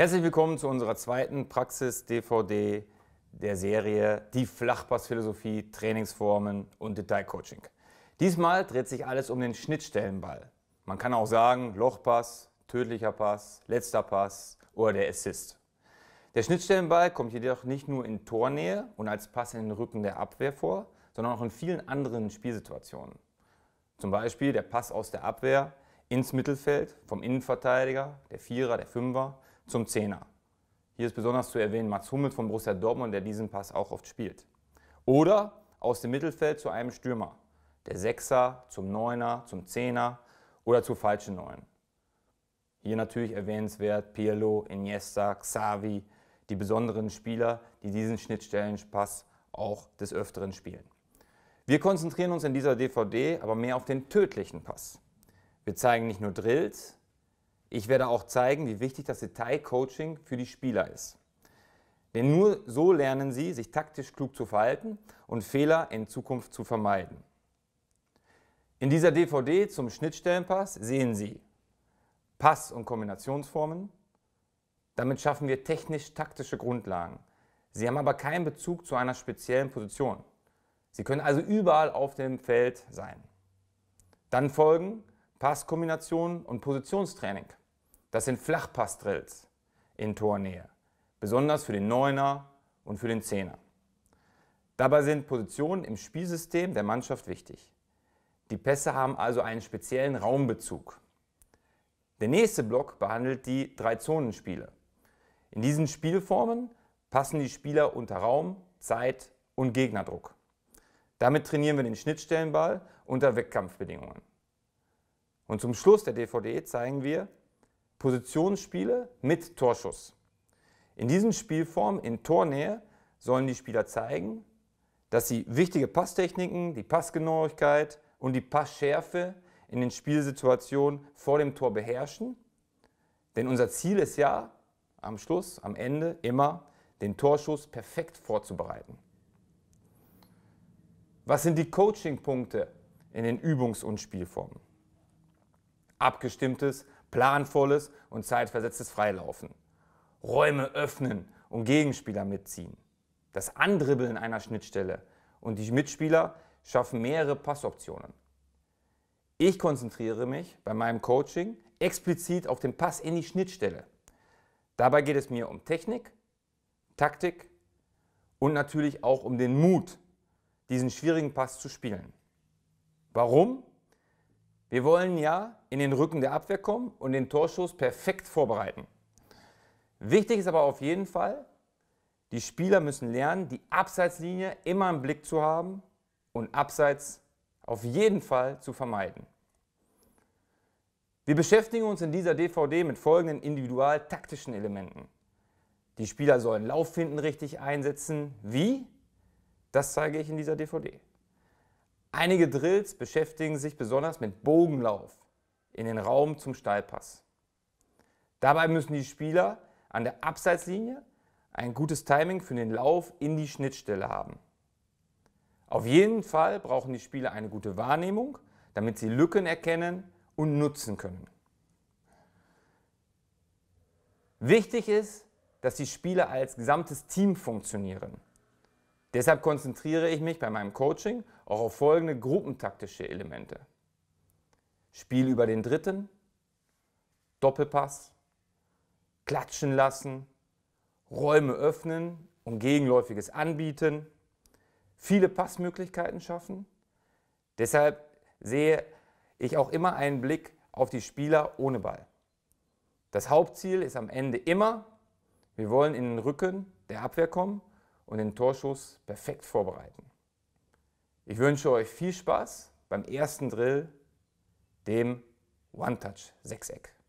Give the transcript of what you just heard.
Herzlich willkommen zu unserer zweiten Praxis-DVD der Serie Die Flachpassphilosophie, Trainingsformen und Detailcoaching. Diesmal dreht sich alles um den Schnittstellenball. Man kann auch sagen Lochpass, tödlicher Pass, letzter Pass oder der Assist. Der Schnittstellenball kommt jedoch nicht nur in Tornähe und als Pass in den Rücken der Abwehr vor, sondern auch in vielen anderen Spielsituationen. Zum Beispiel der Pass aus der Abwehr ins Mittelfeld vom Innenverteidiger, der Vierer, der Fünfer zum Zehner. Hier ist besonders zu erwähnen Mats Hummels von Borussia Dortmund, der diesen Pass auch oft spielt. Oder aus dem Mittelfeld zu einem Stürmer. Der Sechser zum Neuner, zum Zehner oder zu falschen Neun. Hier natürlich erwähnenswert Pirlo, Iniesta, Xavi, die besonderen Spieler, die diesen Schnittstellenpass auch des Öfteren spielen. Wir konzentrieren uns in dieser DVD aber mehr auf den tödlichen Pass. Wir zeigen nicht nur Drills, ich werde auch zeigen, wie wichtig das Detail-Coaching für die Spieler ist. Denn nur so lernen sie, sich taktisch klug zu verhalten und Fehler in Zukunft zu vermeiden. In dieser DVD zum Schnittstellenpass sehen Sie Pass- und Kombinationsformen. Damit schaffen wir technisch-taktische Grundlagen. Sie haben aber keinen Bezug zu einer speziellen Position. Sie können also überall auf dem Feld sein. Dann folgen Passkombinationen und Positionstraining. Das sind flachpass in Tornähe, besonders für den Neuner und für den Zehner. Dabei sind Positionen im Spielsystem der Mannschaft wichtig. Die Pässe haben also einen speziellen Raumbezug. Der nächste Block behandelt die Drei-Zonen-Spiele. In diesen Spielformen passen die Spieler unter Raum, Zeit und Gegnerdruck. Damit trainieren wir den Schnittstellenball unter Wettkampfbedingungen. Und zum Schluss der DVD zeigen wir, Positionsspiele mit Torschuss. In diesen Spielformen in Tornähe sollen die Spieler zeigen, dass sie wichtige Passtechniken, die Passgenauigkeit und die Passschärfe in den Spielsituationen vor dem Tor beherrschen. Denn unser Ziel ist ja, am Schluss, am Ende immer den Torschuss perfekt vorzubereiten. Was sind die Coaching-Punkte in den Übungs- und Spielformen? Abgestimmtes planvolles und zeitversetztes Freilaufen, Räume öffnen und Gegenspieler mitziehen, das Andribbeln einer Schnittstelle und die Mitspieler schaffen mehrere Passoptionen. Ich konzentriere mich bei meinem Coaching explizit auf den Pass in die Schnittstelle. Dabei geht es mir um Technik, Taktik und natürlich auch um den Mut, diesen schwierigen Pass zu spielen. Warum? Wir wollen ja in den Rücken der Abwehr kommen und den Torschuss perfekt vorbereiten. Wichtig ist aber auf jeden Fall, die Spieler müssen lernen, die Abseitslinie immer im Blick zu haben und Abseits auf jeden Fall zu vermeiden. Wir beschäftigen uns in dieser DVD mit folgenden individual taktischen Elementen. Die Spieler sollen Lauffinden richtig einsetzen. Wie? Das zeige ich in dieser DVD. Einige Drills beschäftigen sich besonders mit Bogenlauf in den Raum zum Steilpass. Dabei müssen die Spieler an der Abseitslinie ein gutes Timing für den Lauf in die Schnittstelle haben. Auf jeden Fall brauchen die Spieler eine gute Wahrnehmung, damit sie Lücken erkennen und nutzen können. Wichtig ist, dass die Spieler als gesamtes Team funktionieren. Deshalb konzentriere ich mich bei meinem Coaching auch auf folgende gruppentaktische Elemente. Spiel über den Dritten, Doppelpass, Klatschen lassen, Räume öffnen und gegenläufiges anbieten, viele Passmöglichkeiten schaffen. Deshalb sehe ich auch immer einen Blick auf die Spieler ohne Ball. Das Hauptziel ist am Ende immer, wir wollen in den Rücken der Abwehr kommen und den Torschuss perfekt vorbereiten. Ich wünsche euch viel Spaß beim ersten Drill, dem One-Touch-Sechseck.